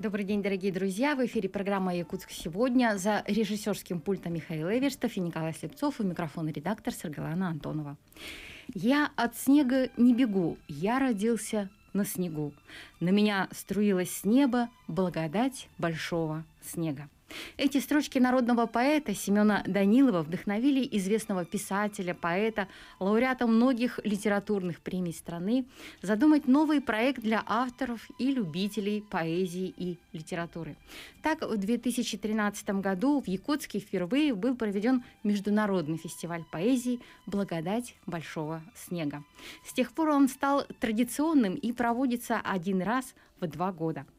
Добрый день, дорогие друзья. В эфире программа «Якутск сегодня». За режиссерским пультом Михаил Эверстов и Николай Слепцов, и микрофон редактор Саргалана Антонова. «Я от снега не бегу, я родился на снегу. На меня струилась с неба благодать большого снега». Эти строчки народного поэта Семена Данилова вдохновили известного писателя, поэта, лауреата многих литературных премий страны, задумать новый проект для авторов и любителей поэзии и литературы. Так, в 2013 году в Якутске впервые был проведен международный фестиваль поэзии «Благодать большого снега». С тех пор он стал традиционным и проводится один раз в два года –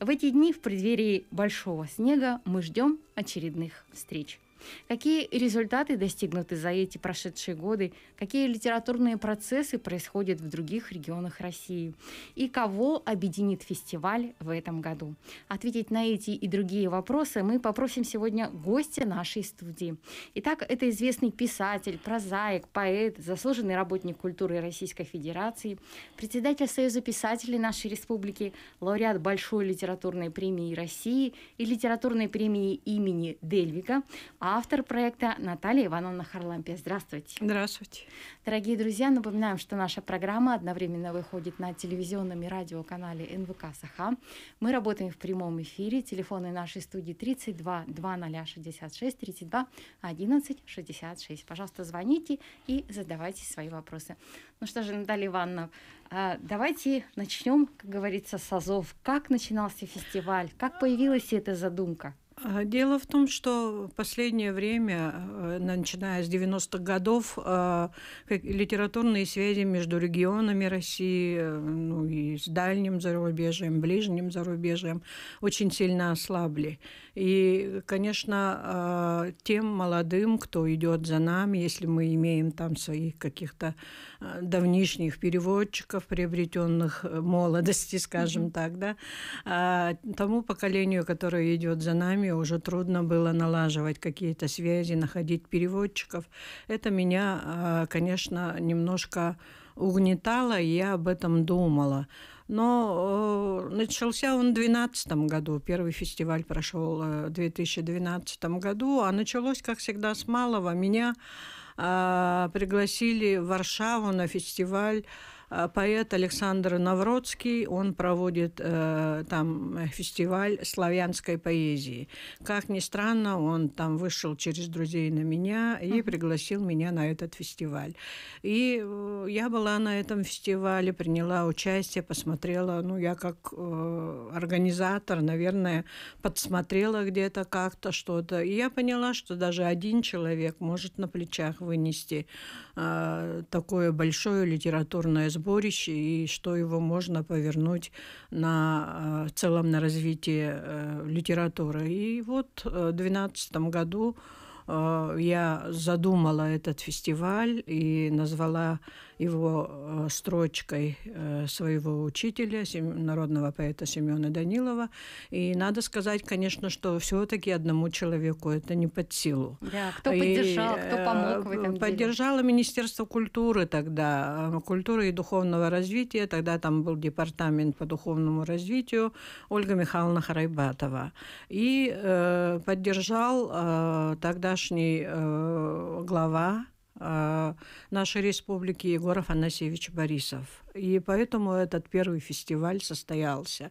в эти дни в преддверии большого снега мы ждем очередных встреч. Какие результаты достигнуты за эти прошедшие годы? Какие литературные процессы происходят в других регионах России? И кого объединит фестиваль в этом году? Ответить на эти и другие вопросы мы попросим сегодня гостя нашей студии. Итак, это известный писатель, прозаик, поэт, заслуженный работник культуры Российской Федерации, председатель Союза писателей нашей республики, лауреат Большой литературной премии России и литературной премии имени Дельвига, а автор проекта Наталья Ивановна Харлампия. Здравствуйте. Здравствуйте. Дорогие друзья, напоминаем, что наша программа одновременно выходит на телевизионном и радиоканале НВК «Саха». Мы работаем в прямом эфире. Телефоны нашей студии 32 2066 32 11 66. Пожалуйста, звоните и задавайте свои вопросы. Ну что же, Наталья Ивановна, а, давайте начнем, как говорится, с АЗОВ. Как начинался фестиваль? Как появилась эта задумка? А, дело в том, что в последнее время, э, начиная с 90-х годов, э, литературные связи между регионами России э, ну, и с дальним зарубежьем, ближним зарубежьем очень сильно ослабли. И, конечно, э, тем молодым, кто идет за нами, если мы имеем там своих каких-то э, давнишних переводчиков, приобретенных э, молодости, скажем mm-hmm. так, да, а, тому поколению, которое идет за нами, уже трудно было налаживать какие-то связи, находить переводчиков. Это меня, конечно, немножко угнетало, и я об этом думала. Но э, начался он в 2012 году. Первый фестиваль прошел э, в 2012 году, а началось, как всегда, с малого. Меня э, пригласили в Варшаву на фестиваль а, поэт Александр Навродский, он проводит э, там э, фестиваль славянской поэзии. Как ни странно, он там вышел через друзей на меня и пригласил меня на этот фестиваль. И э, я была на этом фестивале, приняла участие, посмотрела, ну, я как организатор, наверное, подсмотрела где-то как-то что-то. И я поняла, что даже один человек может на плечах вынести а, такое большое литературное сборище и что его можно повернуть на, а, в целом на развитие э, литературы. И вот э, в 2012 году э, я задумала этот фестиваль и назвала его э, строчкой э, своего учителя, народного поэта Семена Данилова. И надо сказать, конечно, что все-таки одному человеку это не под силу. Да, кто и поддержал, кто э, помог в этом Поддержало деле? Министерство культуры тогда, культуры и духовного развития. Тогда там был департамент по духовному развитию Ольга Михайловна Харайбатова. И э, поддержал э, тогдашний э, глава а, нашей республики Егор Афанасьевич Борисов. И поэтому этот первый фестиваль состоялся.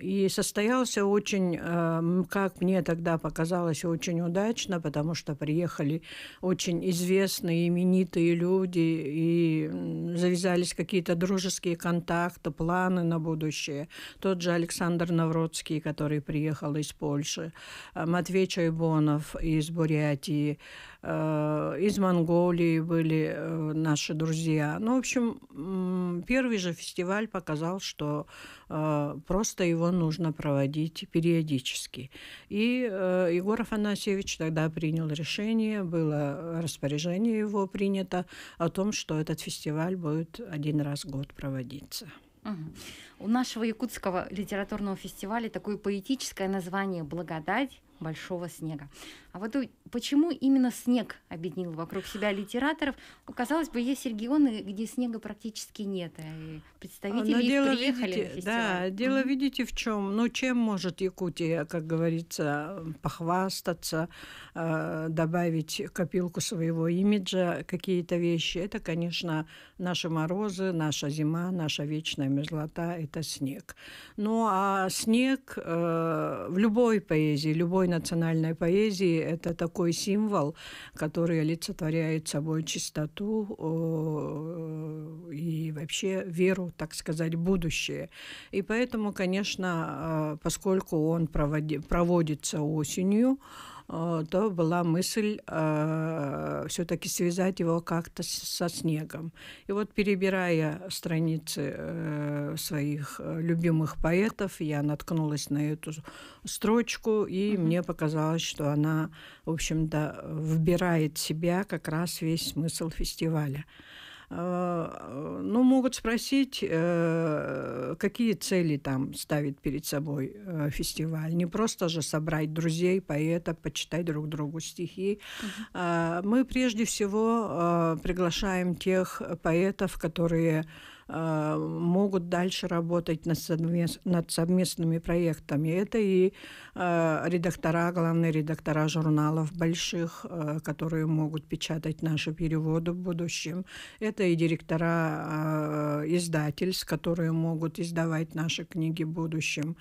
И состоялся очень, э, как мне тогда показалось, очень удачно, потому что приехали очень известные, именитые люди, и завязались какие-то дружеские контакты, планы на будущее. Тот же Александр Навродский, который приехал из Польши, э, Матвей Чайбонов из Бурятии, э, из Монголии были наши друзья. Ну, в общем, первый же фестиваль показал, что просто его нужно проводить периодически. И э, Егор Афанасьевич тогда принял решение, было распоряжение его принято о том, что этот фестиваль будет один раз в год проводиться. Угу. У нашего якутского литературного фестиваля такое поэтическое название «Благодать» большого снега. А вот почему именно снег объединил вокруг себя литераторов? Ну, казалось бы, есть регионы, где снега практически нет, а и представители Но дело, приехали видите, на Да, дело, mm-hmm. видите, в чем? Ну, чем может Якутия, как говорится, похвастаться, э, добавить копилку своего имиджа, какие-то вещи? Это, конечно, наши морозы, наша зима, наша вечная мерзлота – это снег. Ну, а снег э, в любой поэзии, любой национальной поэзии это такой символ, который олицетворяет собой чистоту э, и вообще веру, так сказать, в будущее. И поэтому, конечно, э, поскольку он проводится осенью, Э, то была мысль э, все-таки связать его как-то со снегом. И вот перебирая страницы э, своих э, любимых поэтов, я наткнулась на эту строчку, и mm-hmm. мне показалось, что она, в общем-то, вбирает в себя как раз весь смысл фестиваля. А, ну, могут спросить, э, какие цели там ставит перед собой э, фестиваль. Не просто же собрать друзей, поэтов, почитать друг другу стихи. А, мы прежде всего э, приглашаем тех поэтов, которые а, могут дальше работать над, совмест, над совместными проектами. Это и а, редактора, главные редактора журналов больших, а, которые могут печатать наши переводы в будущем. Это и директора издательств, которые могут издавать наши книги в будущем.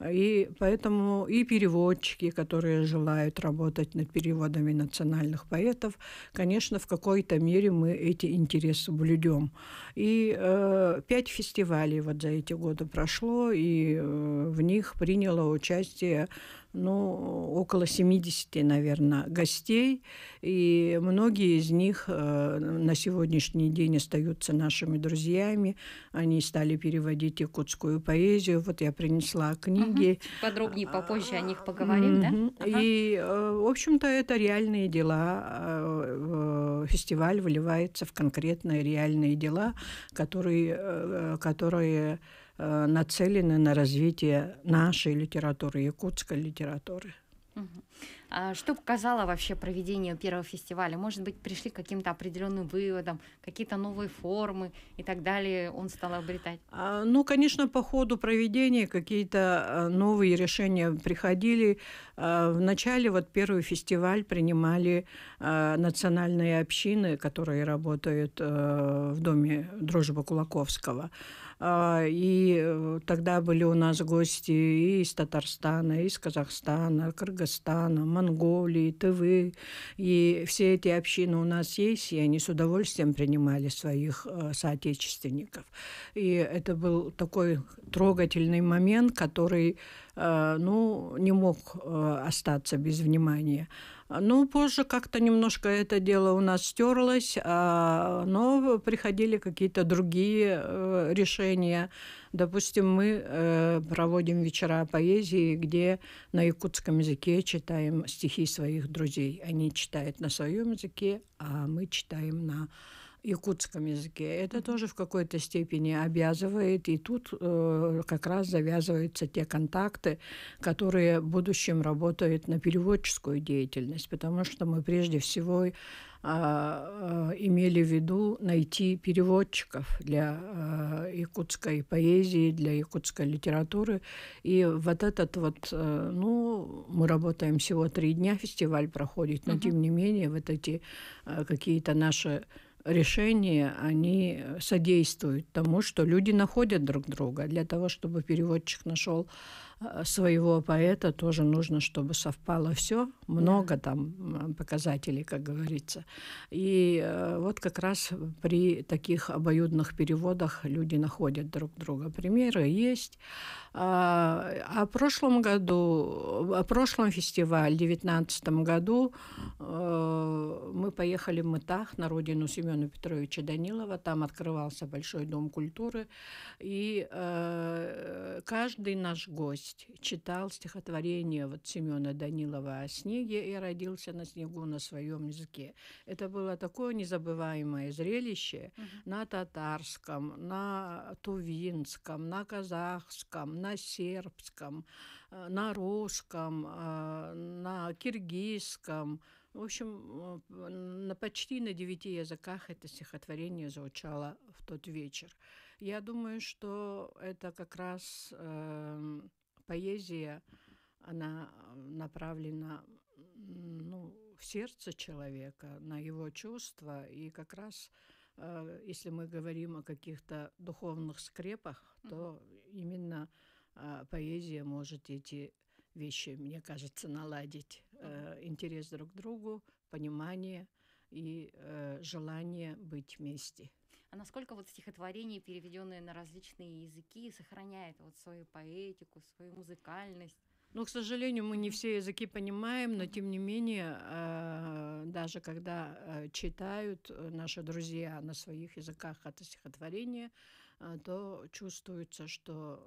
И поэтому и переводчики, которые желают работать над переводами национальных поэтов, конечно, в какой-то мере мы эти интересы блюдем. И э, пять фестивалей вот за эти годы прошло, и э, в них приняло участие ну, около 70, наверное, гостей, и многие из них э, на сегодняшний день остаются нашими друзьями. Они стали переводить якутскую поэзию. Вот я принесла книги. Угу. Подробнее попозже о них поговорим, угу. да? Ага. И, э, в общем-то, это реальные дела. Э, фестиваль выливается в конкретные реальные дела, которые, э, которые Э, нацелены на развитие нашей литературы, якутской литературы. А что показало вообще проведение первого фестиваля? Может быть, пришли к каким-то определенным выводам, какие-то новые формы и так далее он стал обретать? А, ну, конечно, по ходу проведения какие-то э, новые решения приходили. А, э, вначале вот первый фестиваль принимали а, национальные общины, которые работают в доме Дружбы Кулаковского. А, и э, тогда были у нас гости и из Татарстана, и из Казахстана, Кыргызстана, Монголии, Тывы. И все эти общины у нас есть, и они с удовольствием принимали своих э, соотечественников. И это был такой трогательный момент, который э, ну, не мог остаться без внимания. А, ну, позже как-то немножко это дело у нас стерлось, а, но приходили какие-то другие э, решения. Допустим, мы э, проводим вечера поэзии, где на якутском языке читаем стихи своих друзей. Они читают на своем языке, а мы читаем на якутском языке. Это тоже в какой-то степени обязывает, и тут э, как раз завязываются те контакты, которые в будущем работают на переводческую деятельность, потому что мы прежде всего э, э, имели в виду найти переводчиков для э, якутской поэзии, для якутской литературы. И вот этот вот, э, ну, мы работаем всего три дня, фестиваль проходит, но uh-huh. тем не менее вот эти э, какие-то наши решения, они содействуют тому, что люди находят друг друга. Для того, чтобы переводчик нашел Э, своего поэта тоже нужно, чтобы совпало все, много там показателей, как говорится. И э, вот как раз при таких обоюдных переводах люди находят друг друга. Примеры есть. А, а в прошлом году, о прошлом фестивале, в 2019 году э, мы поехали в Мытах на родину Семена Петровича Данилова. Там открывался Большой дом культуры. И каждый наш гость читал стихотворение вот Семена Данилова о снеге и родился на снегу на своем языке. Это было такое незабываемое зрелище угу. на татарском, на тувинском, на казахском, на сербском, э, на русском, э, на киргизском. В общем, э, на почти на девяти языках это стихотворение звучало в тот вечер. Я думаю, что это как раз э, поэзия, она направлена ну, в сердце человека, на его чувства. И как раз, э, если мы говорим о каких-то духовных скрепах, mm-hmm. то именно э, поэзия может эти вещи, мне кажется, наладить. Э, интерес друг к другу, понимание и э, желание быть вместе а насколько вот стихотворения, переведенные на различные языки, сохраняют вот свою поэтику, свою музыкальность? Ну, к сожалению, мы не все языки понимаем, но тем не менее, а, даже когда э, читают э, наши друзья на своих языках это стихотворение, а, то чувствуется, что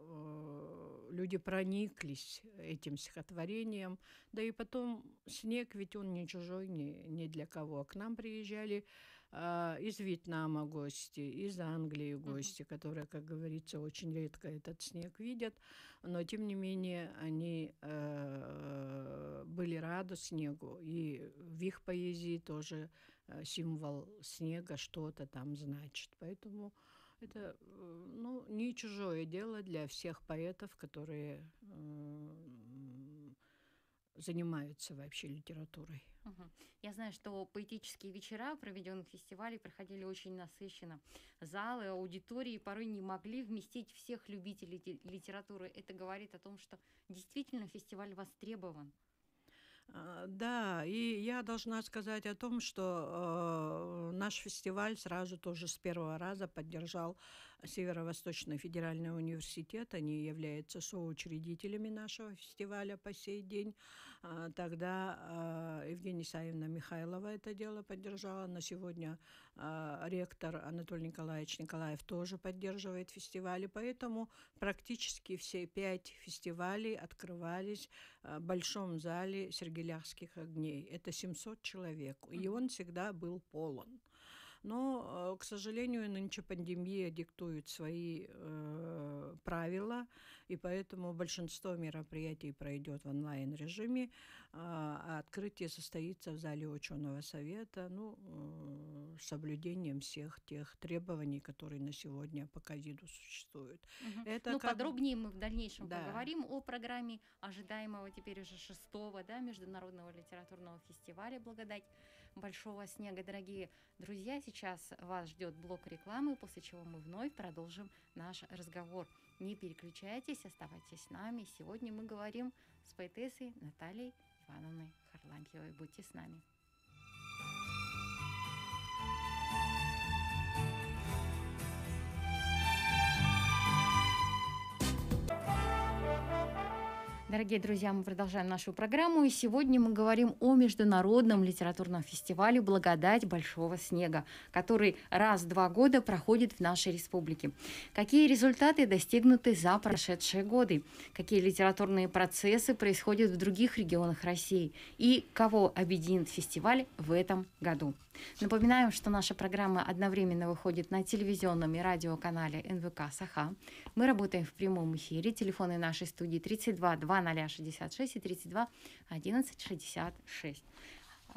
э, люди прониклись этим стихотворением. Да и потом снег, ведь он не чужой не не для кого. А к нам приезжали а, из Вьетнама гости, из Англии гости, mm-hmm. которые, как говорится, очень редко этот снег видят, но тем не менее они э, были рады снегу, и в их поэзии тоже э, символ снега что-то там значит, поэтому это э, ну, не чужое дело для всех поэтов, которые занимаются вообще литературой. Угу. Я знаю, что поэтические вечера, проведенных фестивалей, проходили очень насыщенно. Залы, аудитории порой не могли вместить всех любителей литературы. Это говорит о том, что действительно фестиваль востребован. А, да, и я должна сказать о том, что э, наш фестиваль сразу тоже с первого раза поддержал Северо-Восточного федерального университета. Они являются соучредителями нашего фестиваля по сей день. А, тогда а, Евгения Исаевна Михайлова это дело поддержала. На сегодня а, ректор Анатолий Николаевич Николаев тоже поддерживает фестивали. Поэтому практически все пять фестивалей открывались в большом зале Сергеляхских огней. Это 700 человек. И он всегда был полон. Но, э, к сожалению, нынче пандемия диктует свои э, правила, и поэтому большинство мероприятий пройдет в онлайн-режиме, а, а открытие состоится в зале ученого совета, ну, э, соблюдением всех тех требований, которые на сегодня по ковиду существуют. Угу. Это ну, как... подробнее мы в дальнейшем да. поговорим о программе ожидаемого теперь уже шестого да, международного литературного фестиваля «Благодать» большого снега, дорогие друзья. Сейчас вас ждет блок рекламы, после чего мы вновь продолжим наш разговор. Не переключайтесь, оставайтесь с нами. Сегодня мы говорим с поэтессой Натальей Ивановной Харлампьевой. Будьте с нами. Дорогие друзья, мы продолжаем нашу программу, и сегодня мы говорим о Международном литературном фестивале «Благодать Большого снега», который раз в два года проходит в нашей республике. Какие результаты достигнуты за прошедшие годы? Какие литературные процессы происходят в других регионах России? И кого объединит фестиваль в этом году? Напоминаем, что наша программа одновременно выходит на телевизионном и радиоканале НВК «Саха». Мы работаем в прямом эфире. Телефоны нашей студии 32 2066 и 32 11 66.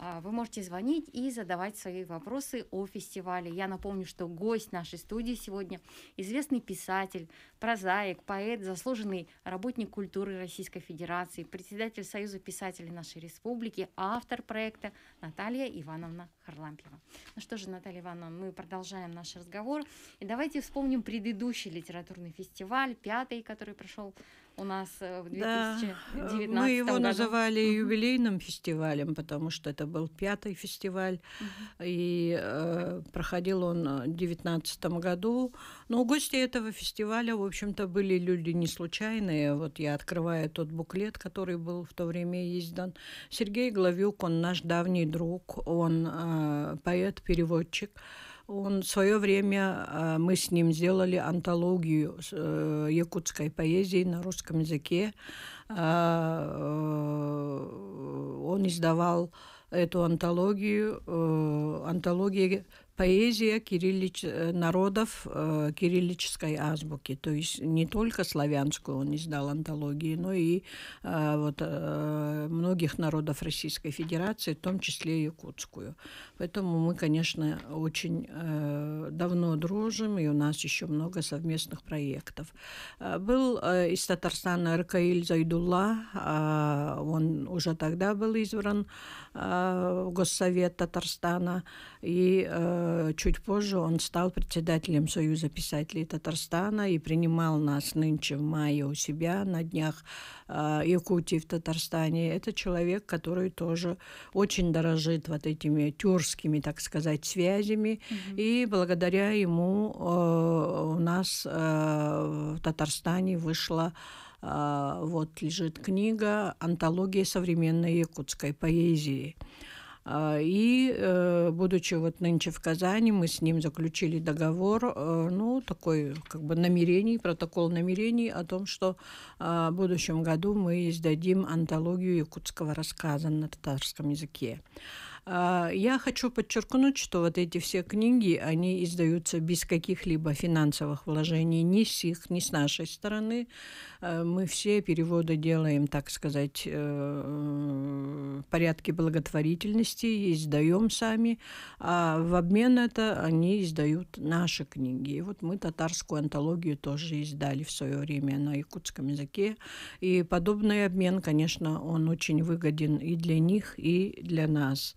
А, вы можете звонить и задавать свои вопросы о фестивале. Я напомню, что гость нашей студии сегодня известный писатель, прозаик, поэт, заслуженный работник культуры Российской Федерации, председатель Союза писателей нашей республики, автор проекта Наталья Ивановна Харлампьева. Ну что же, Наталья Ивановна, мы продолжаем наш разговор. И давайте вспомним предыдущий литературный фестиваль, пятый, который прошел у нас э, в 2019 да, Мы его году. называли юбилейным uh-huh. фестивалем, потому что это был пятый фестиваль, uh-huh. и э, проходил он э, в 2019 году. Но гости этого фестиваля, в общем-то, были люди не случайные. Вот я открываю тот буклет, который был в то время издан. Сергей Главюк, он наш давний друг, он э, поэт-переводчик. Uh-huh он в свое время а, мы с ним сделали антологию э, якутской поэзии на русском языке. А, э, он издавал эту антологию. Э, антология поэзия кириллич, э, народов э, кириллической азбуки. То есть не только славянскую он издал антологии, но и э, вот, э, многих народов Российской Федерации, в том числе якутскую. Поэтому мы, конечно, очень э, давно дружим, и у нас еще много совместных проектов. Э, был э, из Татарстана Аркаиль Зайдулла, э, он уже тогда был избран Э, Госсовет Татарстана, и э, чуть позже он стал председателем Союза писателей Татарстана и принимал нас нынче в мае у себя на днях э, Якутии в Татарстане. Это человек, который тоже очень дорожит вот этими тюркскими, так сказать, связями, угу. и благодаря ему у нас в Татарстане вышла а, вот лежит книга «Антология современной якутской поэзии». А, и, э, будучи вот нынче в Казани, мы с ним заключили договор, э, ну, такой как бы намерений, протокол намерений о том, что а, в будущем году мы издадим антологию якутского рассказа на татарском языке. А, я хочу подчеркнуть, что вот эти все книги, они издаются без каких-либо финансовых вложений ни с их, ни с нашей стороны. А, мы все переводы делаем, так сказать, э, в порядке благотворительности, издаем сами, а в обмен это они издают наши книги. И вот мы татарскую антологию тоже издали в свое время на якутском языке. И подобный обмен, конечно, он очень выгоден и для них, и для нас.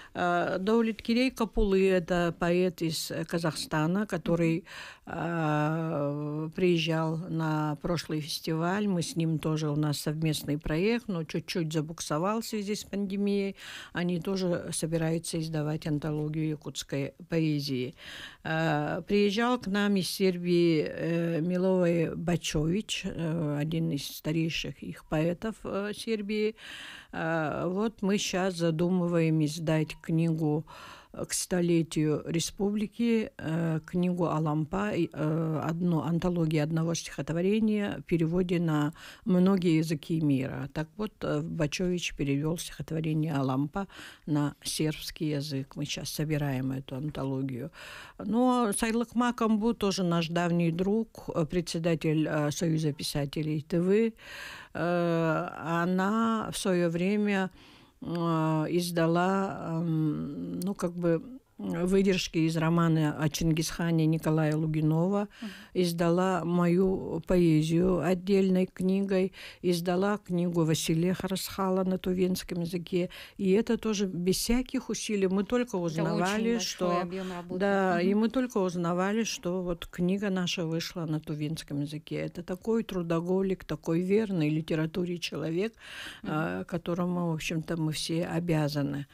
Э, Даулет Кирей Капулы – это поэт из э, Казахстана, который э, приезжал на прошлый фестиваль. Мы с ним тоже, у нас совместный проект, но чуть-чуть забуксовал в связи с пандемией. Они тоже собираются издавать антологию якутской поэзии. Приезжал к нам из Сербии Миловой Бачович, один из старейших их поэтов Сербии. Вот мы сейчас задумываем издать книгу э, к столетию республики, э, книгу Алампа, э, одну, антологию одного стихотворения в переводе на многие языки мира. Так вот, Бачович перевел стихотворение Алампа на сербский язык. Мы сейчас собираем эту антологию. Но Сайлак Макамбу тоже наш давний друг, председатель Союза писателей ТВ. Она в свое время а, издала, ну, как бы выдержки из романа о Чингисхане Николая Лугинова, издала мою поэзию отдельной книгой, издала книгу Василия Харасхала на тувенском языке. И это тоже без всяких усилий. Мы только узнавали, что... Да, и мы только узнавали, что вот книга наша вышла на тувинском языке. Это такой трудоголик, такой верный литературе человек, а, которому, в общем-то, мы все обязаны.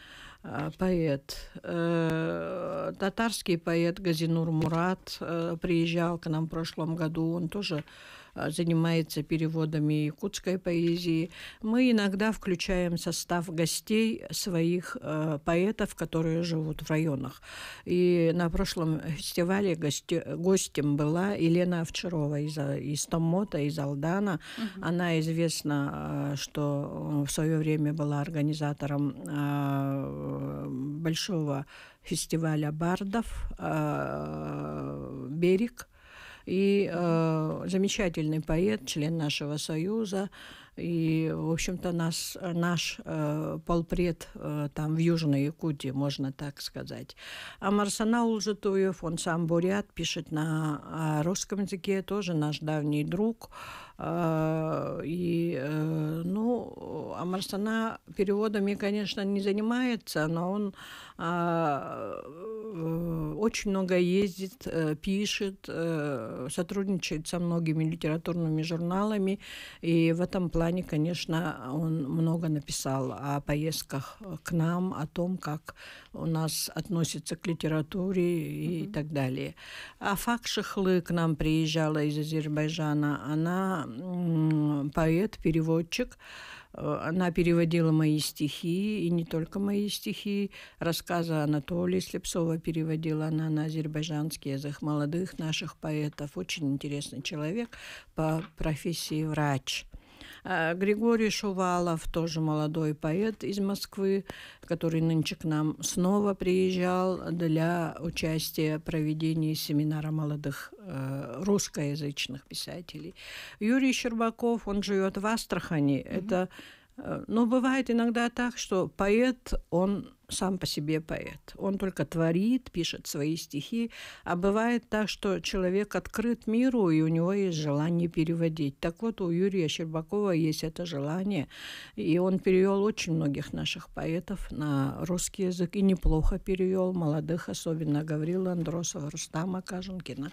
Э, поэт, э, татарский поэт Газинур Мурат э, приезжал к нам в прошлом году, он тоже Э, занимается переводами якутской поэзии. Мы иногда включаем состав гостей своих э, поэтов, которые живут в районах. И на прошлом фестивале гости, гостем была Елена Овчарова из, из Томмота, из Алдана. Угу. Она известна, э, что в свое время была организатором большого фестиваля бардов «Берег», и э, замечательный поэт, член нашего союза, и, в общем-то, нас, наш э, полпред э, там в Южной Якутии, можно так сказать. А Марсанал Улжатуев, он сам бурят, пишет на э, русском языке, тоже наш давний друг. Э, и, э, ну, Амарсана переводами, конечно, не занимается, но он а, э, очень много ездит, э, пишет, э, сотрудничает со многими литературными журналами. И в этом плане, конечно, он много написал о поездках к нам, о том, как у нас относятся к литературе и mm-hmm. так далее. А Фак Шахлы к нам приезжала из Азербайджана. Она поэт, переводчик. Э, она переводила мои стихи, и не только мои стихи. Рассказы Анатолия Слепцова переводила она на азербайджанский язык молодых наших поэтов. Очень интересный человек по профессии врач. А Григорий Шувалов, тоже молодой поэт из Москвы, который нынче к нам снова приезжал для участия в проведении семинара молодых э, русскоязычных писателей. Юрий Щербаков, он живет в Астрахани. Mm-hmm. Это, э, но ну, бывает иногда так, что поэт, он сам по себе поэт. Он только творит, пишет свои стихи, а бывает так, что человек открыт миру, и у него есть желание переводить. Так вот, у Юрия Щербакова есть это желание, и он перевел очень многих наших поэтов на русский язык, и неплохо перевел молодых, особенно Гаврила Андросова, Рустама Каженкина.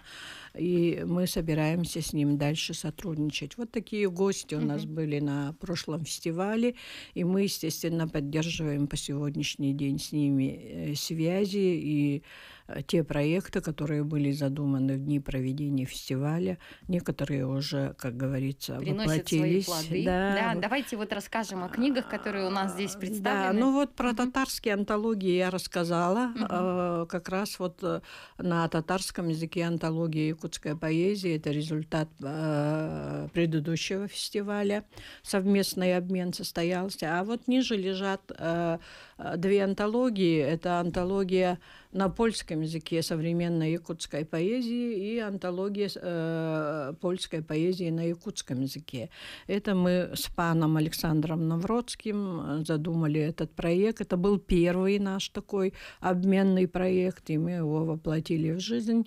И мы собираемся с ним дальше сотрудничать. Вот такие гости у нас mm-hmm. были на прошлом фестивале, и мы, естественно, поддерживаем по сегодняшний день день с ними э, связи и Э, те проекты, которые были задуманы в дни проведения фестиваля, некоторые уже, как говорится, Приносят воплотились. Свои плоды. Да, да давайте вот расскажем о книгах, которые у нас здесь а, представлены. Да, ну вот про татарские антологии я рассказала, э, как раз вот э, на татарском языке антология якутская поэзия, это результат предыдущего фестиваля, совместный обмен состоялся, а вот ниже лежат две антологии, это антология на польском языке современной якутской поэзии и антология э, польской поэзии на якутском языке. Это мы с паном Александром Навродским э, задумали этот проект. Это был первый наш такой обменный проект, и мы его воплотили в жизнь.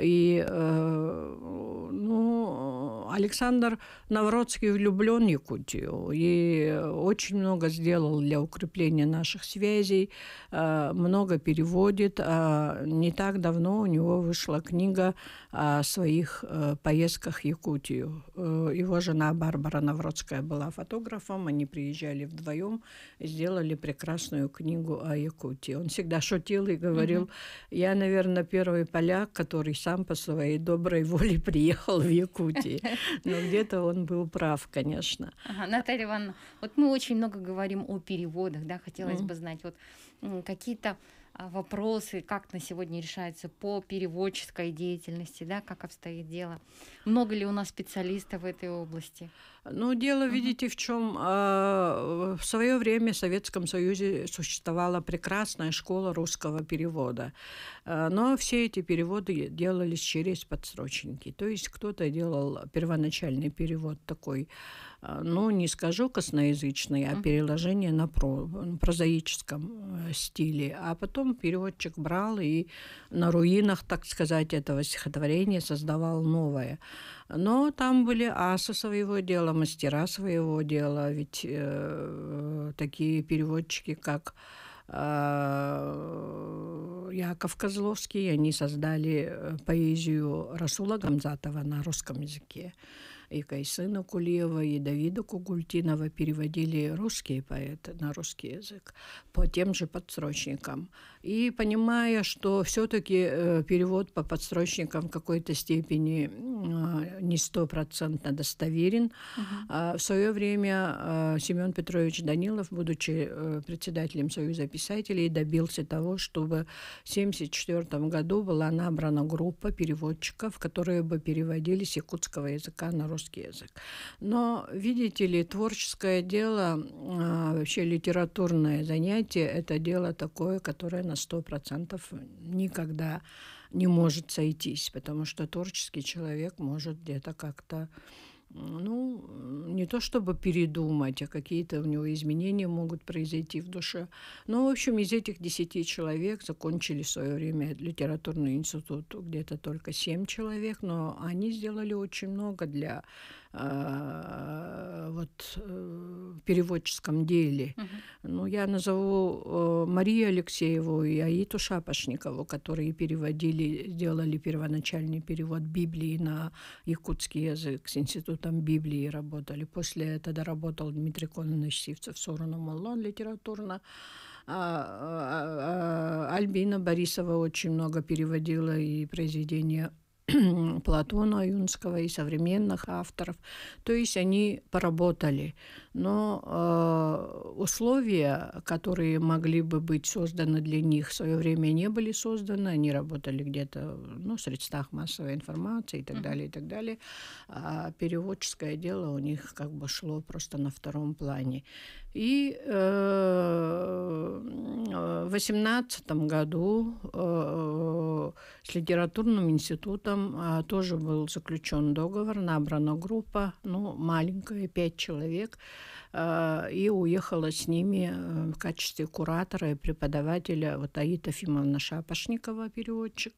И, э, ну, Александр Навродский влюблен в Якутию и очень много сделал для укрепления наших связей, э, много переводит. А не так давно у него вышла книга о своих э, поездках в Якутию. Его жена Барбара Навродская была фотографом, они приезжали вдвоем, сделали прекрасную книгу о Якутии. Он всегда шутил и говорил, mm-hmm. я, наверное, первый поляк, который сам по своей доброй воле приехал в Якутии. Но где-то он был прав, конечно. Ага, Наталья Ивановна, вот мы очень много говорим о переводах, да, хотелось mm. бы знать, вот какие-то а, вопросы, как на сегодня решается по переводческой деятельности, да, как обстоит дело. Много ли у нас специалистов в этой области? Ну дело, uh-huh. видите, в чем а, в свое время в Советском Союзе существовала прекрасная школа русского перевода, а, но все эти переводы делались через подсрочники. То есть кто-то делал первоначальный перевод такой, а, ну не скажу косноязычный, а переложение на про, прозаическом э, стиле, а потом переводчик брал и на руинах, так сказать, этого стихотворения создавал новое. Но там были асы своего дела, мастера своего дела, ведь э, такие переводчики, как э, Яков Козловский, они создали э, поэзию Расула Гамзатова на русском языке. И Кайсына Кулиева, и Давида Кугультинова переводили русские поэты на русский язык по тем же подсрочникам. И понимая, что все-таки э, перевод по подстрочникам в какой-то степени а, не стопроцентно достоверен, угу. в свое время а, Семен Петрович Данилов, будучи э, председателем Союза писателей, добился того, чтобы в 1974 году была набрана группа переводчиков, которые бы переводили с якутского языка на русский язык. Но, видите ли, творческое дело, вообще литературное занятие – это дело такое, которое на на сто процентов никогда не может сойтись, потому что творческий человек может где-то как-то ну, не то чтобы передумать, а какие-то у него изменения могут произойти в душе. Ну в общем, из этих десяти человек закончили в свое время литературный институт где-то только семь человек, но они сделали очень много для а, э, вот переводческом деле. Угу. Ну, я назову э, Марию Алексееву и Аиту Шапошникову, которые переводили, сделали первоначальный перевод Библии на якутский язык с Институтом Библии работали. После этого работал Дмитрий Кононович Сивцев, Сорону Малон литературно. А, а, а, а, Альбина Борисова очень много переводила и произведения Платона Юнского и современных авторов. То есть они поработали но э, условия, которые могли бы быть созданы для них в свое время, не были созданы. Они работали где-то ну, в средствах массовой информации и так далее, и так далее. А переводческое дело у них как бы шло просто на втором плане. И э, э в 18 году э, с литературным институтом э, тоже был заключен договор, набрана группа, ну, маленькая, пять человек – Э, и уехала с ними э, в качестве куратора и преподавателя вот Аита Фимовна Шапошникова, переводчик.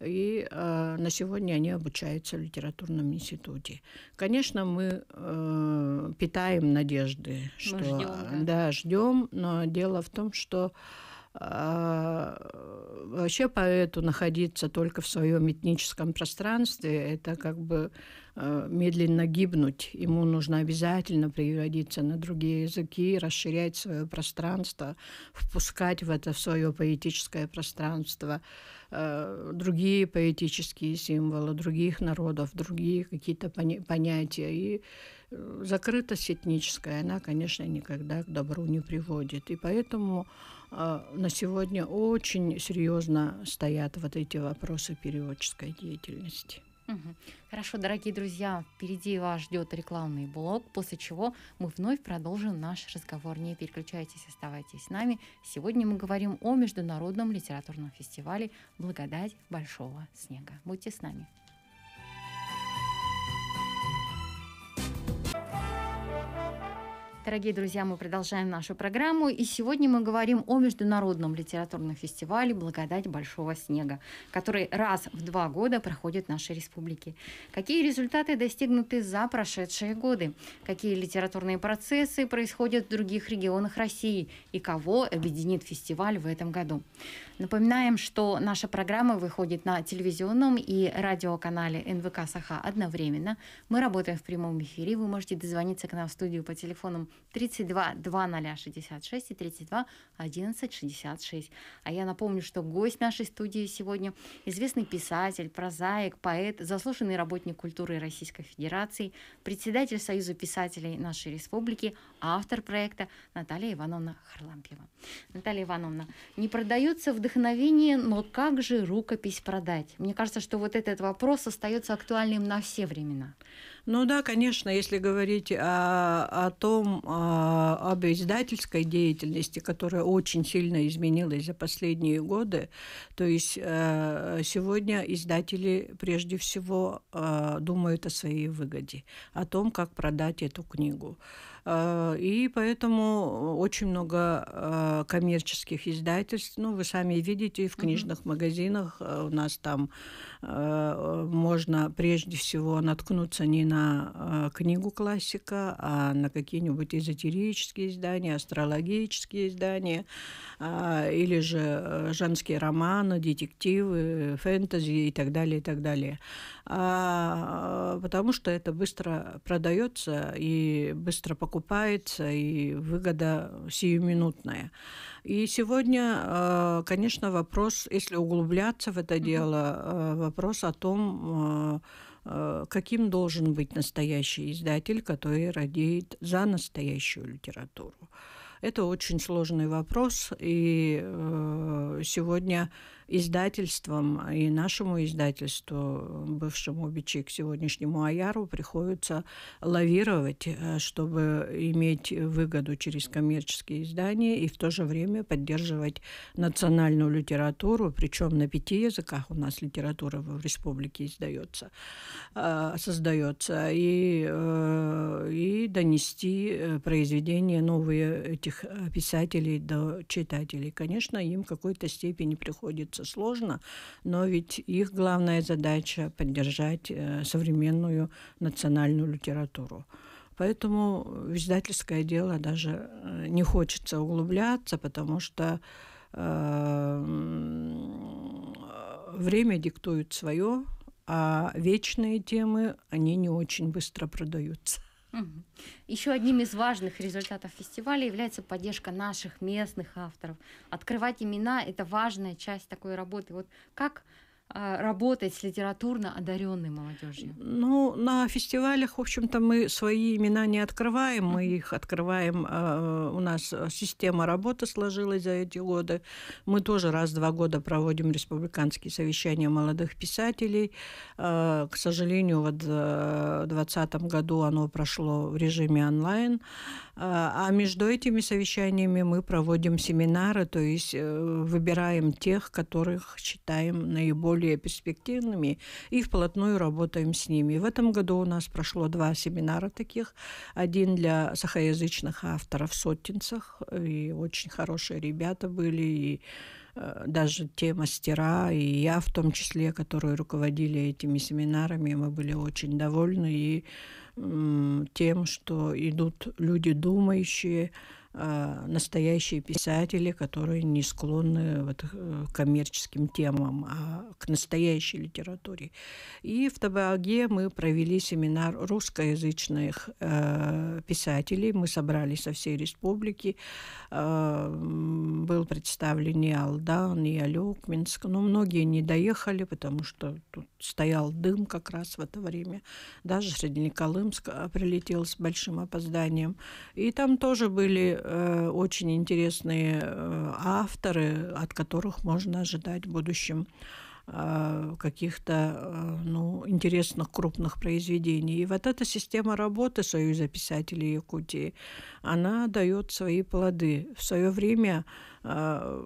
И э, на сегодня они обучаются в литературном институте. Конечно, мы э, питаем надежды, что мы ждем, да? да, ждем, но дело в том, что э, а, вообще поэту находиться только в своем этническом пространстве, это как бы э, медленно гибнуть. Ему нужно обязательно превратиться на другие языки, расширять свое пространство, впускать в это в свое поэтическое пространство э, другие поэтические символы других народов, другие какие-то понятия. И э, закрытость этническая, она, конечно, никогда к добру не приводит. И поэтому а, на сегодня очень серьезно стоят вот эти вопросы переводческой деятельности. Хорошо, дорогие друзья, впереди вас ждет рекламный блок, после чего мы вновь продолжим наш разговор. Не переключайтесь, оставайтесь с нами. Сегодня мы говорим о Международном литературном фестивале «Благодать Большого снега». Будьте с нами. Дорогие друзья, мы продолжаем нашу программу, и сегодня мы говорим о Международном литературном фестивале «Благодать Большого снега», который раз в два года проходит в нашей республике. Какие результаты достигнуты за прошедшие годы? Какие литературные процессы происходят в других регионах России? И кого объединит фестиваль в этом году? Напоминаем, что наша программа выходит на телевизионном и радиоканале НВК «Саха» одновременно. Мы работаем в прямом эфире, вы можете дозвониться к нам в студию по телефону 32 2066 и 32 11 66. А я напомню, что гость нашей студии сегодня известный писатель, прозаик, поэт, заслуженный работник культуры Российской Федерации, председатель Союза писателей нашей республики, автор проекта Наталья Ивановна Харлампьева. Наталья Ивановна, не продается вдохновение, но как же рукопись продать? Мне кажется, что вот этот вопрос остается актуальным на все времена. Ну да, конечно, если говорить о, о том, о, об издательской деятельности, которая очень сильно изменилась за последние годы, то есть э, сегодня издатели прежде всего э, думают о своей выгоде, о том, как продать эту книгу. Э, и поэтому очень много э, коммерческих издательств. Ну, вы сами видите, в книжных угу. магазинах э, у нас там можно прежде всего наткнуться не на книгу классика, а на какие-нибудь эзотерические издания, астрологические издания, а, или же женские романы, детективы, фэнтези и так далее, и так далее. А, потому что это быстро продается и быстро покупается окупается, и выгода сиюминутная. И сегодня, э, конечно, вопрос, если углубляться в это дело, э, вопрос о том, э, каким должен быть настоящий издатель, который радеет за настоящую литературу. Это очень сложный вопрос, и сегодня издательствам и нашему издательству, бывшему Бичи, к сегодняшнему Аяру, приходится лавировать, э, чтобы иметь выгоду через коммерческие издания и в то же время поддерживать национальную литературу, причем на пяти языках у нас литература в республике издается, э, создается, и, э, и донести произведения новые этих писателей до читателей. Конечно, им в какой-то степени приходит дается сложно, но ведь их главная задача – поддержать э, современную национальную литературу. Поэтому в издательское дело даже э, не хочется углубляться, потому что э, время диктует свое, а вечные темы, они не очень быстро продаются. Еще одним из важных результатов фестиваля является поддержка наших местных авторов. Открывать имена – это важная часть такой работы. Вот как а, работать с литературно одаренной молодежью? Ну, на фестивалях, в общем-то, мы свои имена не открываем, мы их открываем. А, у нас а, система работы сложилась за эти годы. Мы тоже раз в два года проводим республиканские совещания молодых писателей. к сожалению, вот э, в 2020 году оно прошло в режиме онлайн. А, а между этими совещаниями мы проводим семинары, то есть э, выбираем тех, которых считаем наиболее перспективными, и вплотную работаем с ними. В этом году у нас прошло два семинара таких. Один для сахаязычных авторов в Сотинцах, э, и очень хорошие ребята были, и э, даже те мастера, и я в том числе, которые руководили этими семинарами, мы были очень довольны и тем, что идут люди думающие, а, настоящие писатели, которые не склонны вот к э, коммерческим темам, а к настоящей литературе. И в Табаге мы провели семинар русскоязычных э, писателей. Мы собрали со всей республики. Э, был представлен и Алдан, и Алёк, Минск. Но многие не доехали, потому что тут стоял дым как раз в это время. Даже Среднеколымск а, прилетел с большим опозданием. И там тоже были Э, очень интересные э, авторы, от которых можно ожидать в будущем э, каких-то ну, интересных крупных произведений. И вот эта система работы Союза писателей Якутии, она дает свои плоды. В свое время а,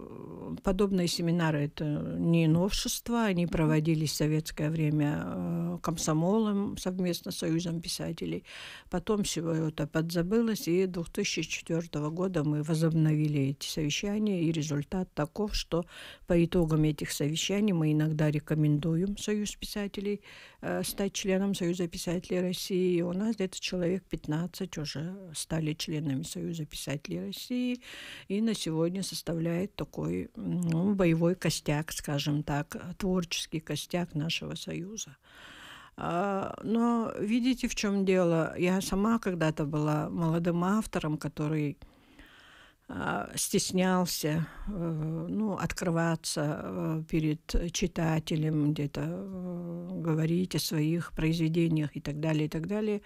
подобные семинары – это не новшество, они проводились в советское время а, комсомолом совместно с Союзом писателей. Потом все это подзабылось, и 2004 года мы возобновили эти совещания, и результат таков, что по итогам этих совещаний мы иногда рекомендуем Союз писателей Э, стать членом Союза писателей России. У нас где-то человек 15 уже стали членами Союза писателей России и на сегодня составляет такой ну, боевой костяк, скажем так, творческий костяк нашего Союза. А, но видите, в чем дело? Я сама когда-то была молодым автором, который а, стеснялся э, ну, открываться э, перед читателем, где-то э, говорить о своих произведениях и так далее, и так далее.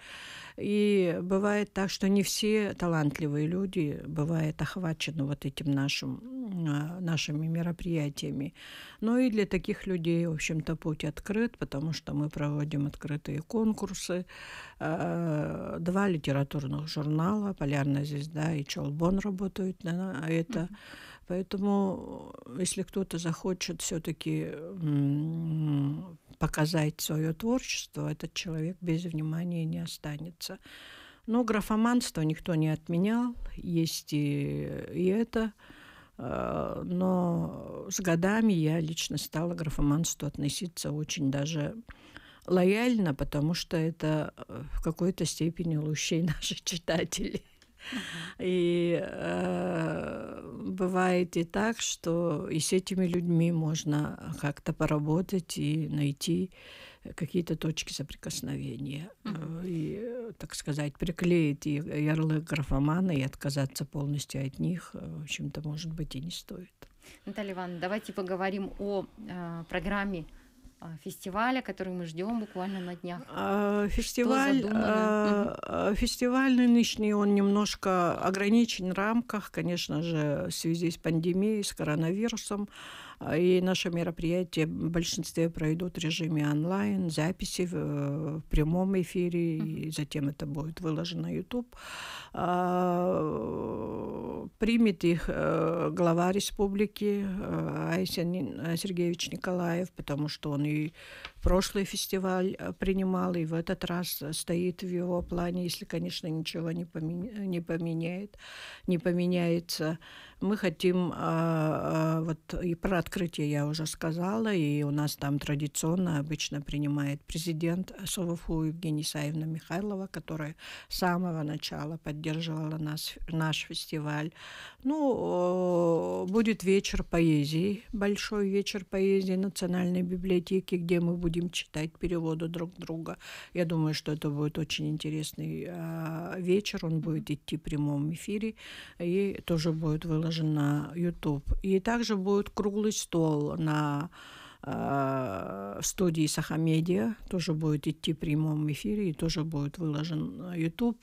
И бывает так, что не все талантливые люди бывают охвачены вот этим нашим, а, нашими мероприятиями. Но и для таких людей, в общем-то, путь открыт, потому что мы проводим открытые конкурсы. А, два литературных журнала «Полярная звезда» и Челбон работают на а, это. Mm-hmm Поэтому, э, если кто-то захочет все-таки показать свое творчество, этот человек без внимания не останется. Но графоманство никто не отменял, есть и, и это. Э, но с годами я лично стала к графоманству относиться очень даже лояльно, потому что это э, в какой-то степени лучшие наши читатели. И э, бывает и так, что и с этими людьми можно как-то поработать и найти какие-то точки соприкосновения. Э, и, так сказать, приклеить ярлык графомана и отказаться полностью от них, э, в общем-то, может быть, и не стоит. Наталья Ивановна, давайте поговорим о э, программе а, фестиваля, который мы ждем буквально на днях? А, фестиваль, а, фестиваль нынешний, он немножко ограничен в рамках, конечно же, в связи с пандемией, с коронавирусом. А, и наши мероприятия в большинстве пройдут в режиме онлайн, записи в, э, в прямом эфире, и затем это будет выложено на YouTube. А, примет их э, глава республики э, Айсен Сергеевич Николаев, потому что он и прошлый фестиваль э, принимал, и в этот раз э, стоит в его плане, если, конечно, ничего не, поменя... не поменяет, не поменяется. Мы хотим, а, а, вот и про открытие я уже сказала, и у нас там традиционно обычно принимает президент СОВФУ Евгения Саевна Михайлова, которая с самого начала поддерживала нас, наш фестиваль. Ну, будет вечер поэзии, большой вечер поэзии Национальной библиотеки, где мы будем будем читать переводы друг друга. Я думаю, что это будет очень интересный э, вечер. Он будет идти в прямом эфире и тоже будет выложен на YouTube. И также будет круглый стол на Э, студии Сахамедиа тоже будет идти в прямом эфире и тоже будет выложен на э, YouTube.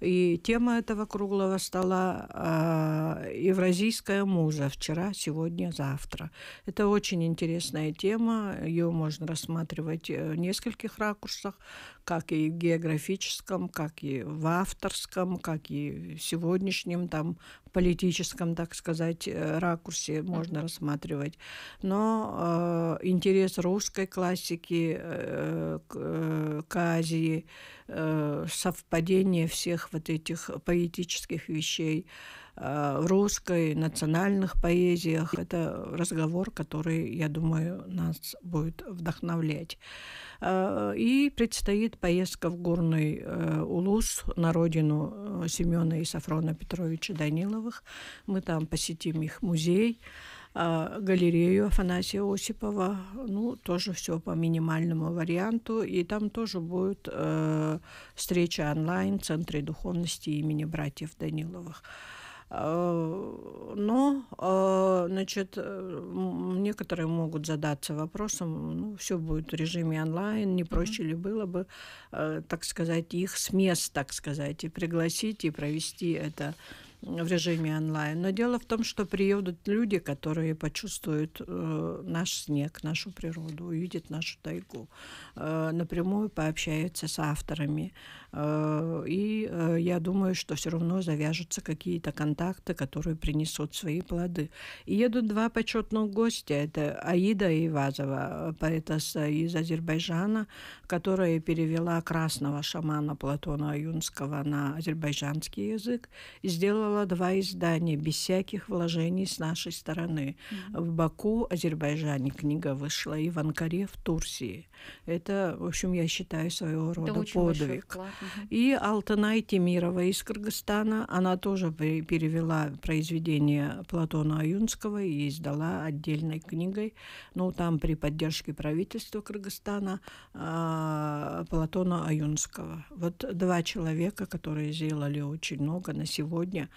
И тема этого круглого стола э, «Евразийская муза. Вчера, сегодня, завтра». Это очень интересная тема. Ее можно рассматривать э, в нескольких ракурсах, как и в географическом, как и в авторском, как и в сегодняшнем там политическом, так сказать, э, ракурсе можно mm-hmm. рассматривать. Но э, интерес русской классики э, к, э, к Азии, э, совпадение всех вот этих поэтических вещей, э, в э, русской, национальных поэзиях. Это разговор, который, я думаю, нас будет вдохновлять. Э, и предстоит поездка в Горный э, Улус на родину Семена и Сафрона Петровича Даниловых. Мы там посетим их музей галерею Афанасия Осипова, ну, тоже все по минимальному варианту, и там тоже будет э, встреча онлайн в Центре духовности имени братьев Даниловых. Э, но э, значит, э, некоторые могут задаться вопросом, ну, все будет в режиме онлайн, не проще ли было бы, так сказать, их с мест, так сказать, и пригласить, и провести это в режиме онлайн. Но дело в том, что приедут люди, которые почувствуют э, наш снег, нашу природу, увидят нашу тайгу, э, напрямую пообщаются с авторами. Э, и э, я думаю, что все равно завяжутся какие-то контакты, которые принесут свои плоды. И едут два почетных гостя, это Аида Ивазова, э, поэтесса из Азербайджана, которая перевела красного шамана Платона Аюнского на азербайджанский язык и сделала выпускала два издания без всяких вложений с нашей стороны. Mm-hmm. В Баку, Азербайджане книга вышла, и в Анкаре, в Турции. Это, в общем, я считаю своего рода Это подвиг. Mm-hmm. И Алтанай Тимирова из Кыргызстана, она тоже перевела произведение Платона Аюнского и издала отдельной книгой. Ну, там при поддержке правительства Кыргызстана а, Платона Аюнского. Вот два человека, которые сделали очень много на сегодня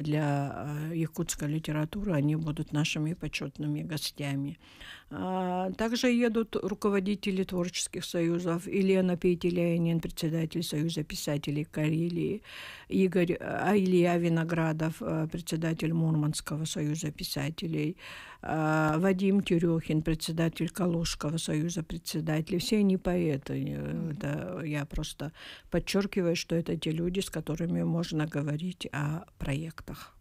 для э, якутской литературы, они будут нашими почетными гостями. А, также едут руководители творческих союзов. Елена Пейтеляйнин, председатель Союза писателей Карелии, Игорь а Илья Виноградов, э, председатель Мурманского союза писателей, а, Вадим Терехин, председатель Калужского союза председателей. Все они поэты. Это я просто подчеркиваю, что это те люди, с которыми можно говорить о проекте. Штатах.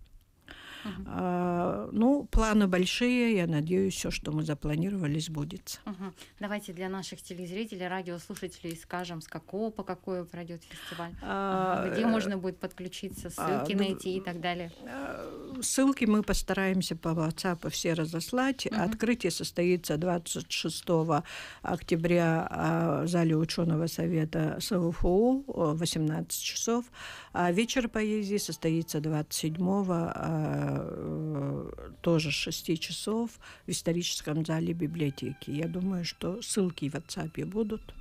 А, ну, планы большие, я надеюсь, все, что мы запланировали, сбудется. Угу. Давайте для наших телезрителей, радиослушателей скажем, с какого по какой пройдет фестиваль, а, где э, можно будет подключиться, а, ссылки а, найти и так далее. Э, ссылки мы постараемся по WhatsApp все разослать. Угу. Открытие состоится 26 октября а, в зале ученого совета СУФУ 18 часов. А вечер поэзии состоится 27 Э, тоже с 6 часов в историческом зале библиотеки. Я думаю, что ссылки в WhatsApp будут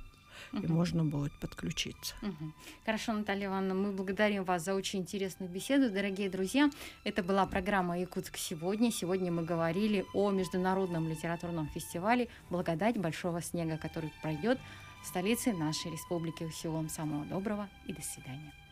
угу. и можно будет подключиться. Угу. Хорошо, Наталья Ивановна, мы благодарим вас за очень интересную беседу. Дорогие друзья, это была программа «Якутск сегодня». Сегодня мы говорили о Международном литературном фестивале «Благодать большого снега», который пройдет в столице нашей республики. Всего вам самого доброго и до свидания.